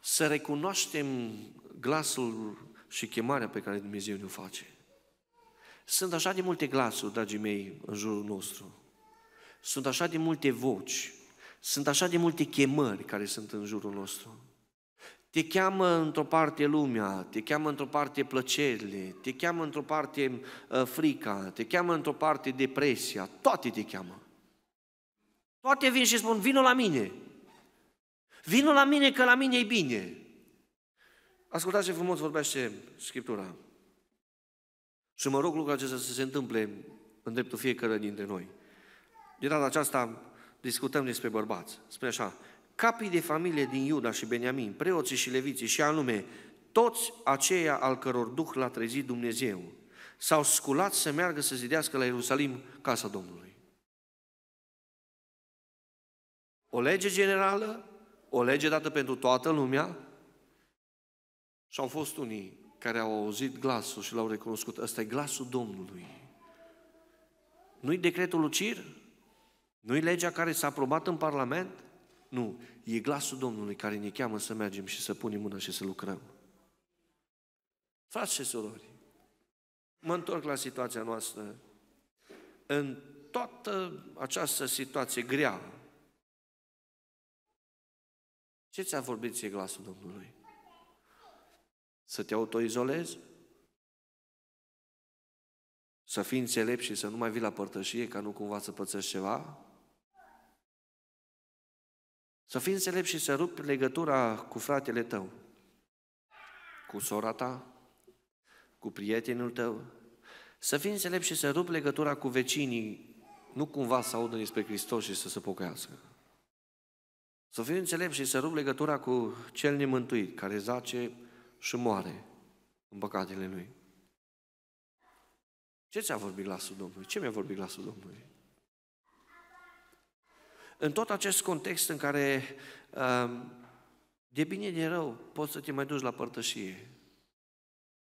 Să recunoaștem glasul și chemarea pe care Dumnezeu ne-o face. Sunt așa de multe glasuri, dragii mei, în jurul nostru. Sunt așa de multe voci. Sunt așa de multe chemări care sunt în jurul nostru. Te cheamă într-o parte lumea, te cheamă într-o parte plăcerile, te cheamă într-o parte uh, frica, te cheamă într-o parte depresia, toate te cheamă. Toate vin și spun, vină la mine. Vino la mine că la mine e bine. Ascultați ce frumos vorbește Scriptura. Și mă rog lucrul acesta să se întâmple în dreptul fiecare dintre noi. De data aceasta discutăm despre bărbați. Spune așa, capii de familie din Iuda și Beniamin, preoții și leviții și anume toți aceia al căror duh l-a trezit Dumnezeu, s-au sculat să meargă să zidească la Ierusalim casa Domnului. O lege generală o lege dată pentru toată lumea și au fost unii care au auzit glasul și l-au recunoscut. Ăsta e glasul Domnului. Nu-i decretul lui Nu-i legea care s-a aprobat în Parlament? Nu, e glasul Domnului care ne cheamă să mergem și să punem mâna și să lucrăm. Frați și surori, mă întorc la situația noastră. În toată această situație grea ce ți-a vorbit ție glasul Domnului? Să te autoizolezi? Să fii înțelept și să nu mai vii la părtășie ca nu cumva să pățești ceva? Să fii înțelept și să rupi legătura cu fratele tău, cu sora ta, cu prietenul tău. Să fii înțelept și să rupi legătura cu vecinii, nu cumva să audă despre Hristos și să se pocăiască. Să fiu înțelept și să rup legătura cu cel nemântuit, care zace și moare în păcatele lui. Ce ți-a vorbit glasul Domnului? Ce mi-a vorbit glasul Domnului? În tot acest context în care um, de bine de rău poți să te mai duci la părtășie,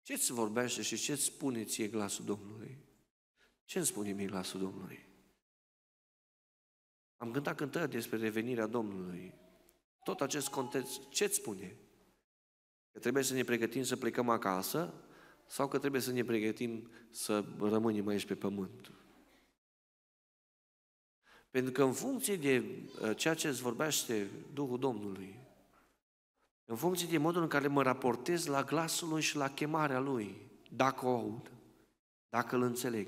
ce-ți vorbește și ce-ți spune ție glasul Domnului? Ce mi spune mie glasul Domnului? Am cântat cântări despre revenirea Domnului. Tot acest context, ce îți spune? Că trebuie să ne pregătim să plecăm acasă sau că trebuie să ne pregătim să rămânem aici pe pământ? Pentru că în funcție de uh, ceea ce îți vorbește Duhul Domnului, în funcție de modul în care mă raportez la glasul Lui și la chemarea Lui, dacă o aud, dacă îl înțeleg,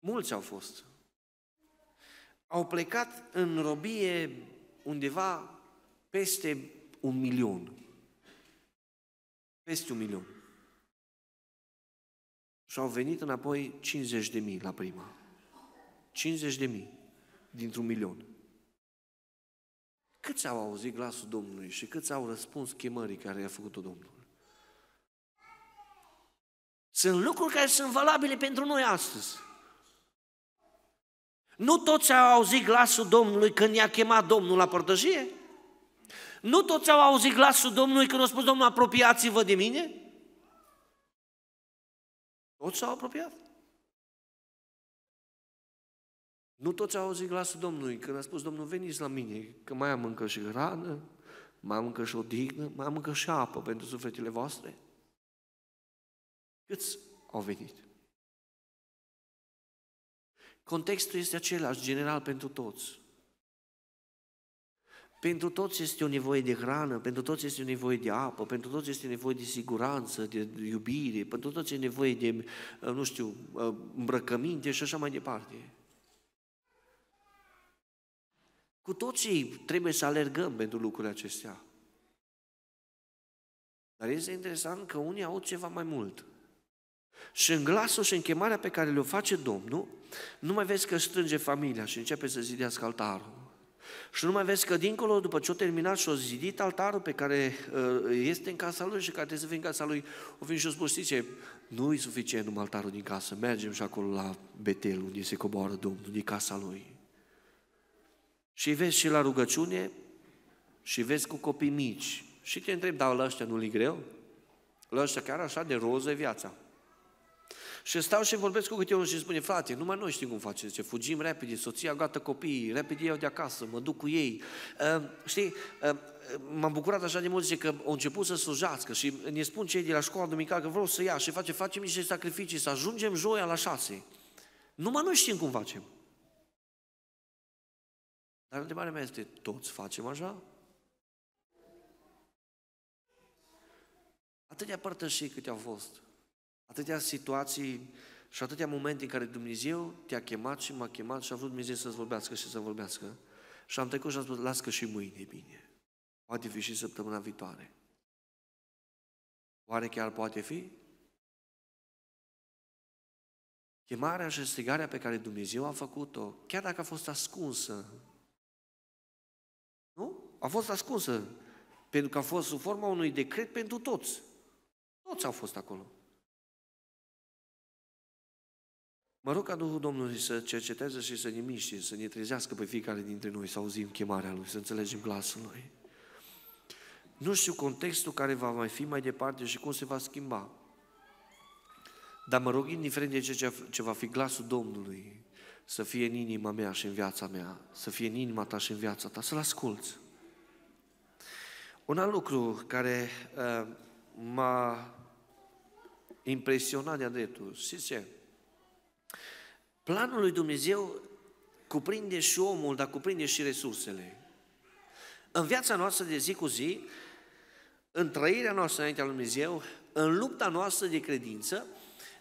Mulți au fost. Au plecat în robie undeva peste un milion. Peste un milion. Și au venit înapoi 50 de mii la prima. 50 de mii dintr-un milion. Câți au auzit glasul Domnului și câți au răspuns chemării care i-a făcut-o Domnul? Sunt lucruri care sunt valabile pentru noi astăzi. Nu toți au auzit glasul Domnului când i-a chemat Domnul la părtășie? Nu toți au auzit glasul Domnului când a spus Domnul, apropiați-vă de mine? Toți s-au apropiat. Nu toți au auzit glasul Domnului când a spus Domnul, veniți la mine, că mai am încă și hrană, mai am încă și odihnă, mai am încă și apă pentru sufletele voastre. Câți au venit? Contextul este același, general, pentru toți. Pentru toți este o nevoie de hrană, pentru toți este o nevoie de apă, pentru toți este nevoie de siguranță, de iubire, pentru toți este nevoie de, uh, nu știu, uh, îmbrăcăminte și așa mai departe. Cu toții trebuie să alergăm pentru lucrurile acestea. Dar este interesant că unii au ceva mai mult. Și în glasul și în chemarea pe care le-o face Domnul, nu mai vezi că strânge familia și începe să zidească altarul. Și nu mai vezi că dincolo, după ce o terminat și o zidit altarul pe care uh, este în casa lui și care trebuie să fie în casa lui, o vin și o spus, zice, nu e suficient numai altarul din casă, mergem și acolo la Betel, unde se coboară Domnul, din casa lui. Și vezi și la rugăciune și vezi cu copii mici. Și te întreb, dar la ăștia nu-i greu? La ăștia chiar așa de roză e viața. Și stau și vorbesc cu câte unul și spune, frate, numai noi știm cum facem. Zice, fugim repede, soția gata copiii, repede iau de acasă, mă duc cu ei. Uh, știi, uh, m-am bucurat așa de mult, zice, că au început să slujească și ne spun cei de la școala duminicală că vreau să ia și face, facem niște sacrificii, să ajungem joia la șase. Numai noi știm cum facem. Dar întrebarea mea este, toți facem așa? Atâtea părtășii câte au fost. Atâtea situații și atâtea momente în care Dumnezeu te-a chemat și m-a chemat și a vrut Dumnezeu să-ți vorbească și să vorbească. Și am trecut și am spus, las că și mâine e bine. Poate fi și săptămâna viitoare. Oare chiar poate fi? Chemarea și strigarea pe care Dumnezeu a făcut-o, chiar dacă a fost ascunsă, nu? A fost ascunsă, pentru că a fost sub forma unui decret pentru toți. Toți au fost acolo. Mă rog ca Duhul Domnului să cerceteze și să ne miște, să ne trezească pe fiecare dintre noi, să auzim chemarea Lui, să înțelegem glasul Lui. Nu știu contextul care va mai fi mai departe și cum se va schimba. Dar mă rog, indiferent de ce, ce va fi glasul Domnului, să fie în inima mea și în viața mea, să fie în inima ta și în viața ta, să-L asculți. Un alt lucru care uh, m-a impresionat de-a dreptul, știți ce? Planul lui Dumnezeu cuprinde și omul, dar cuprinde și resursele. În viața noastră de zi cu zi, în trăirea noastră înaintea lui Dumnezeu, în lupta noastră de credință,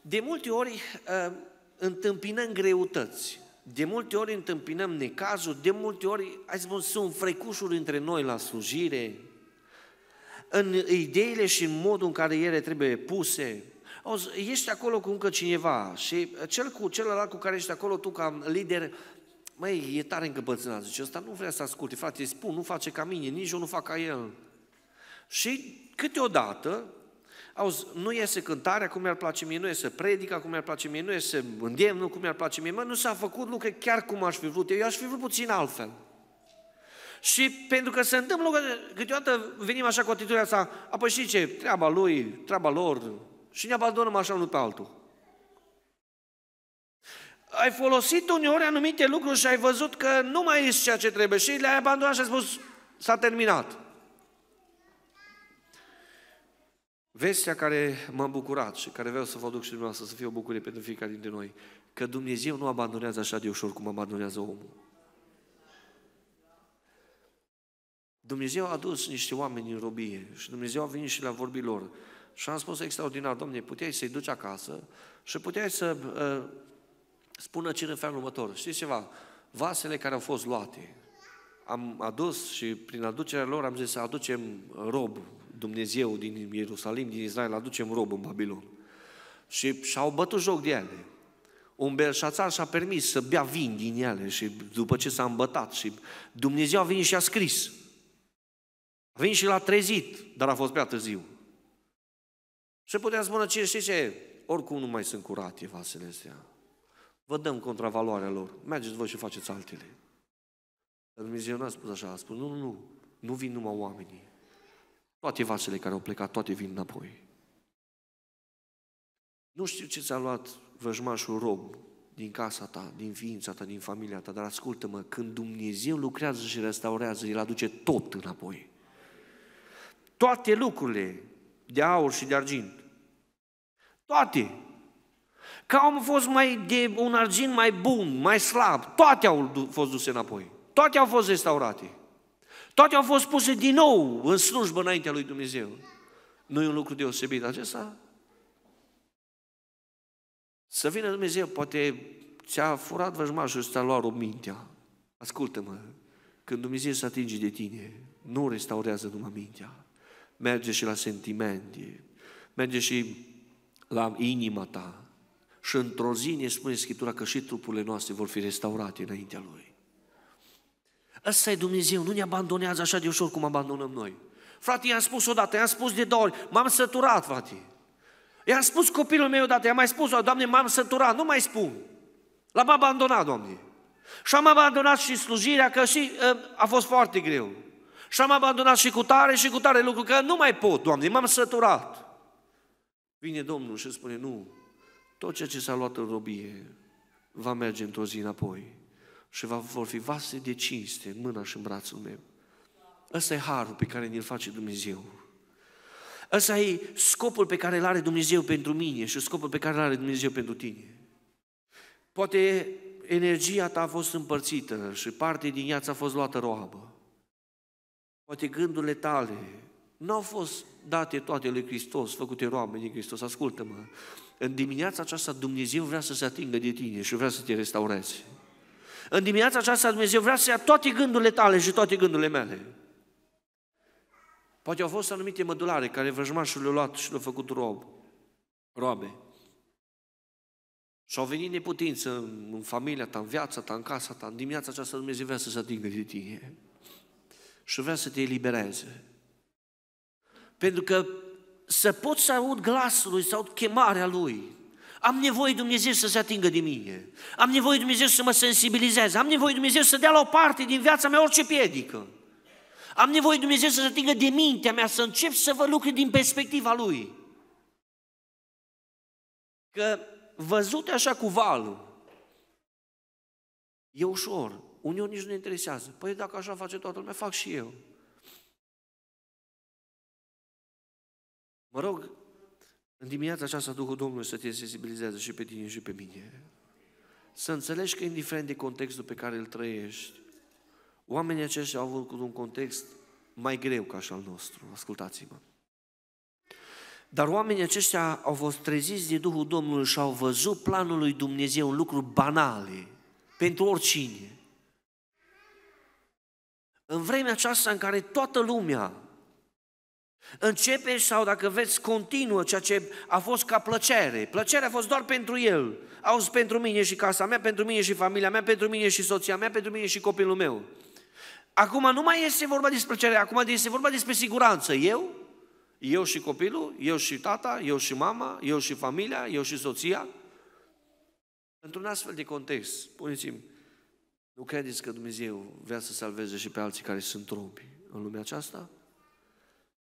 de multe ori ă, întâmpinăm greutăți, de multe ori întâmpinăm necazuri, de multe ori, hai spun, sunt frecușuri între noi la slujire, în ideile și în modul în care ele trebuie puse, Auzi ești acolo cu încă cineva și uh, cel cu celălalt cu care ești acolo, tu ca lider, măi, e tare încăpățânat, zice, ăsta nu vrea să asculte, frate, îi spun, nu face ca mine, nici eu nu fac ca el. Și câteodată, auzi, nu iese cântarea cum mi-ar place mie, nu iese predica cum mi-ar place mie, nu iese îndemnul cum mi-ar place mie, mă, nu s-a făcut lucruri chiar cum aș fi vrut eu, eu aș fi vrut puțin altfel. Și pentru că se întâmplă, câteodată venim așa cu atitudinea asta, apoi știi ce, treaba lui, treaba lor, și ne abandonăm așa unul pe altul. Ai folosit uneori anumite lucruri și ai văzut că nu mai ești ceea ce trebuie și le-ai abandonat și ai spus, s-a terminat. Vestea care m-a bucurat și care vreau să vă duc și dumneavoastră să fie o bucurie pentru fiecare dintre noi, că Dumnezeu nu abandonează așa de ușor cum abandonează omul. Dumnezeu a dus niște oameni în robie și Dumnezeu a venit și la vorbilor. Și am spus extraordinar, domne, puteai să-i duci acasă și puteai să uh, spună cine în felul următor. Știți ceva? Vasele care au fost luate, am adus și prin aducerea lor am zis să aducem rob, Dumnezeu din Ierusalim, din Israel, aducem rob în Babilon. Și și-au bătut joc de ele. Un Belșațar și-a permis să bea vin din ele și după ce s-a îmbătat și Dumnezeu a venit și a scris. A venit și l-a trezit, dar a fost prea târziu. Și putea spune, ce, știi ce, oricum nu mai sunt curate vasele astea. Vă dăm contravaloarea lor, mergeți voi și faceți altele. Dar Dumnezeu nu a spus așa, a spus, nu, nu, nu, nu vin numai oamenii. Toate vasele care au plecat, toate vin înapoi. Nu știu ce ți-a luat vrăjmașul rob din casa ta, din ființa ta, din familia ta, dar ascultă-mă, când Dumnezeu lucrează și restaurează, El aduce tot înapoi. Toate lucrurile de aur și de argint. Toate. Că au fost mai de un argint mai bun, mai slab, toate au fost duse înapoi. Toate au fost restaurate. Toate au fost puse din nou în slujbă înaintea lui Dumnezeu. Nu e un lucru deosebit acesta? Să vină Dumnezeu, poate ți-a furat vrăjmașul și ți-a luat mintea. Ascultă-mă, când Dumnezeu se atinge de tine, nu restaurează numai mintea, merge și la sentimente, merge și la inima ta. Și într-o zi ne spune Scriptura că și trupurile noastre vor fi restaurate înaintea Lui. Ăsta e Dumnezeu, nu ne abandonează așa de ușor cum abandonăm noi. Frate, i-am spus odată, i-am spus de două ori, m-am săturat, frate. I-am spus copilul meu odată, i-am mai spus, Doamne, m-am săturat, nu mai spun. L-am abandonat, Doamne. Și am abandonat și slujirea, că și ă, a fost foarte greu și am abandonat și cu tare și cu tare lucru, că nu mai pot, Doamne, m-am săturat. Vine Domnul și spune, nu, tot ceea ce s-a luat în robie va merge într-o zi înapoi și va, vor fi vase de cinste în mâna și în brațul meu. Ăsta e harul pe care ne-l face Dumnezeu. Ăsta e scopul pe care îl are Dumnezeu pentru mine și scopul pe care îl are Dumnezeu pentru tine. Poate energia ta a fost împărțită și parte din ea ți-a fost luată roabă. Poate gândurile tale nu au fost date toate lui Hristos, făcute oameni din Hristos. Ascultă-mă, în dimineața aceasta Dumnezeu vrea să se atingă de tine și vrea să te restaureze. În dimineața aceasta Dumnezeu vrea să ia toate gândurile tale și toate gândurile mele. Poate au fost anumite mădulare care vrăjmașul le-a luat și le-a făcut rob, robe. Și au venit neputință în, în familia ta, în viața ta, în casa ta, în dimineața aceasta Dumnezeu vrea să se atingă de tine și vrea să te elibereze. Pentru că să pot să aud glasul lui aud chemarea lui. Am nevoie Dumnezeu să se atingă de mine. Am nevoie Dumnezeu să mă sensibilizeze. Am nevoie Dumnezeu să dea la o parte din viața mea orice piedică. Am nevoie Dumnezeu să se atingă de mintea mea, să încep să vă lucruri din perspectiva Lui. Că văzute așa cu valul, e ușor, uneori nici nu ne interesează. Păi dacă așa face toată lumea, fac și eu. Mă rog, în dimineața aceasta Duhul Domnului să te sensibilizeze și pe tine și pe mine. Să înțelegi că indiferent de contextul pe care îl trăiești, oamenii aceștia au avut un context mai greu ca așa al nostru, ascultați-mă. Dar oamenii aceștia au fost treziți de Duhul Domnului și au văzut planul lui Dumnezeu în lucruri banale, pentru oricine. În vremea aceasta în care toată lumea începe sau, dacă veți, continuă ceea ce a fost ca plăcere. Plăcerea a fost doar pentru el. Auzi, pentru mine și casa mea, pentru mine și familia mea, pentru mine și soția mea, pentru mine și copilul meu. Acum nu mai este vorba despre plăcere, acum este vorba despre siguranță. Eu, eu și copilul, eu și tata, eu și mama, eu și familia, eu și soția. Într-un astfel de context, puneți-mi, nu credeți că Dumnezeu vrea să salveze și pe alții care sunt robi în lumea aceasta?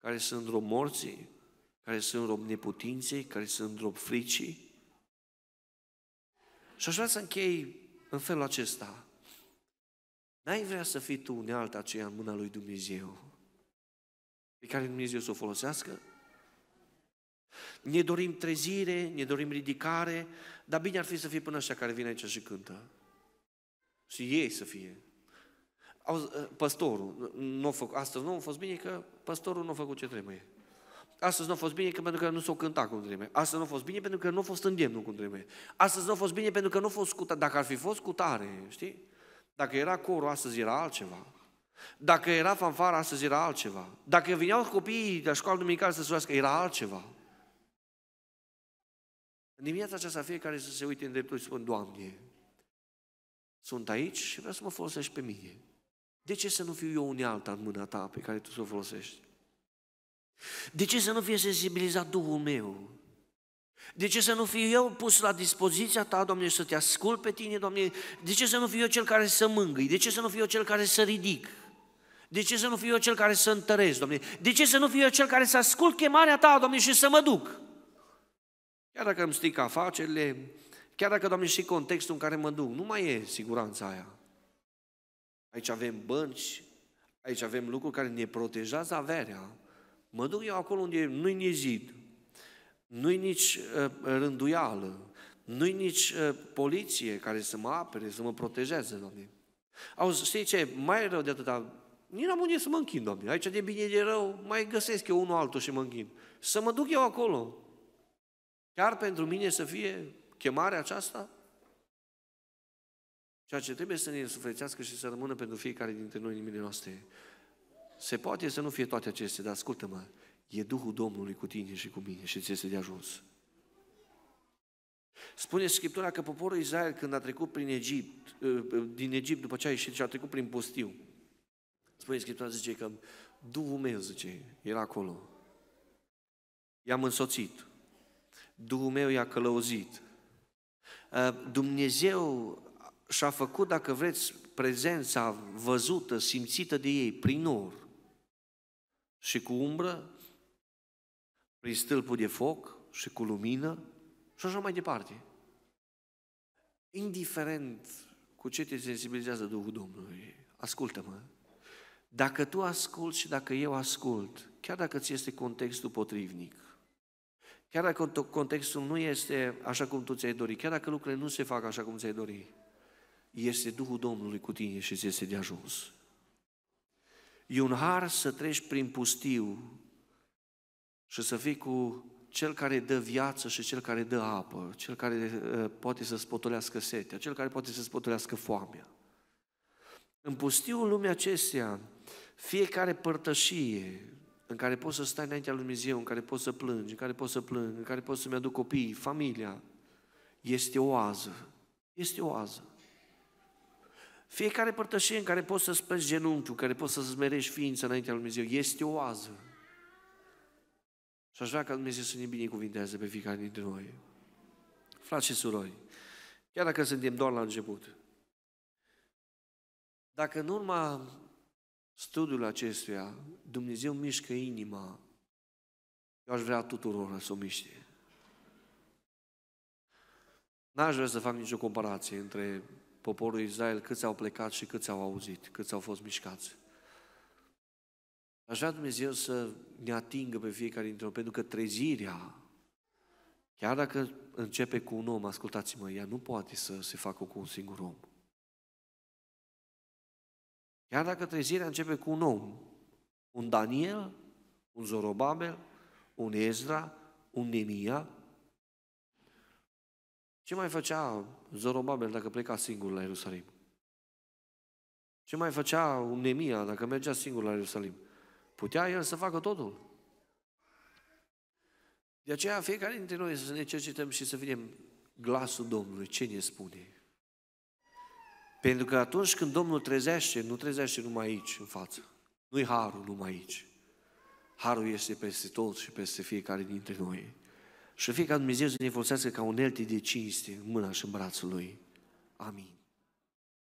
Care sunt rob morții? Care sunt rob neputinței? Care sunt rob fricii? Și aș vrea să închei în felul acesta. N-ai vrea să fii tu unealta aceea în mâna lui Dumnezeu, pe care Dumnezeu să o folosească? Ne dorim trezire, ne dorim ridicare, dar bine ar fi să fie până așa care vine aici și cântă. Și ei să fie. Eh, păstorul nu a făcut, astăzi nu a fost bine că păstorul nu a făcut ce trebuie. Astăzi nu a fost bine că pentru că nu s a cântat cum trebuie. Astăzi nu a fost bine pentru că nu a fost îndemnul cum trebuie. Astăzi nu a fost bine pentru că nu a fost scutare. Dacă ar fi fost scutare, știi? Dacă era corul, astăzi era altceva. Dacă era fanfara, astăzi era altceva. Dacă vineau copiii de la școală duminicală să slujească, era altceva. În dimineața aceasta fiecare să se uite în dreptul și spun, Doamne, sunt aici și vreau să mă folosești pe mine. De ce să nu fiu eu unealta în mâna ta pe care tu să o folosești? De ce să nu fie sensibilizat Duhul meu? De ce să nu fiu eu pus la dispoziția ta, Doamne, să te ascult pe tine, Doamne? De ce să nu fiu eu cel care să mângâi? De ce să nu fiu eu cel care să ridic? De ce să nu fiu eu cel care să întăresc, Doamne? De ce să nu fiu eu cel care să ascult chemarea ta, Doamne, și să mă duc? Chiar dacă îmi stric afacerile, Chiar dacă, Doamne, și contextul în care mă duc, nu mai e siguranța aia. Aici avem bănci, aici avem lucruri care ne protejează averea. Mă duc eu acolo unde nu-i nici zid, nu-i nici uh, rânduială, nu-i nici uh, poliție care să mă apere, să mă protejeze, Doamne. Au știi ce? Mai rău de atâta, nici n-am unde să mă închin, Doamne. Aici de bine de rău, mai găsesc eu unul altul și mă închin. Să mă duc eu acolo. Chiar pentru mine să fie chemarea aceasta? Ceea ce trebuie să ne însuflețească și să rămână pentru fiecare dintre noi în inimile noastre. Se poate să nu fie toate acestea, dar ascultă-mă, e Duhul Domnului cu tine și cu mine și ți este de ajuns. Spune Scriptura că poporul Israel când a trecut prin Egipt, ă, ă, din Egipt după ce a ieșit și a trecut prin pustiu, spune Scriptura, zice că Duhul meu, zice, era acolo. I-am însoțit. Duhul meu i-a călăuzit. Ă, Dumnezeu și-a făcut, dacă vreți, prezența văzută, simțită de ei, prin nor și cu umbră, prin stâlpul de foc și cu lumină și așa mai departe. Indiferent cu ce te sensibilizează Duhul Domnului, ascultă-mă. Dacă tu asculți și dacă eu ascult, chiar dacă ți este contextul potrivnic, Chiar dacă contextul nu este așa cum tu ți-ai dori, chiar dacă lucrurile nu se fac așa cum ți-ai dori, este Duhul Domnului cu tine și ți este de ajuns. E un har să treci prin pustiu și să fii cu cel care dă viață și cel care dă apă, cel care eh, poate să spotolească setea, cel care poate să spotolească foamea. În pustiul lumea acestea, fiecare părtășie, în care poți să stai înaintea lui Dumnezeu, în care poți să plângi, în care poți să plâng, în care poți să-mi aduc copiii, familia, este o oază. Este o oază. Fiecare părtășie în care poți să speli genunchiul, în care poți să zmerești ființa înaintea lui Dumnezeu, este o oază. Și aș vrea ca Dumnezeu să ne binecuvinteze pe fiecare dintre noi. Frați și surori, chiar dacă suntem doar la început, dacă în urma studiul acestuia, Dumnezeu mișcă inima. Eu aș vrea tuturor să o miște. N-aș vrea să fac nicio comparație între poporul Israel, câți au plecat și câți au auzit, câți au fost mișcați. Aș vrea Dumnezeu să ne atingă pe fiecare dintre noi, pentru că trezirea, chiar dacă începe cu un om, ascultați-mă, ea nu poate să se facă cu un singur om. Chiar dacă trezirea începe cu un om, un Daniel, un Zorobabel, un Ezra, un Nemia, ce mai făcea Zorobabel dacă pleca singur la Ierusalim? Ce mai făcea un Nemia dacă mergea singur la Ierusalim? Putea el să facă totul. De aceea fiecare dintre noi să ne cercetăm și să vedem glasul Domnului, ce ne spune. Pentru că atunci când Domnul trezește, nu trezește numai aici, în față. Nu-i harul numai aici. Harul este peste tot și peste fiecare dintre noi. Și fie ca Dumnezeu să ne folosească ca unelte de cinste în mâna și în brațul Lui. Amin.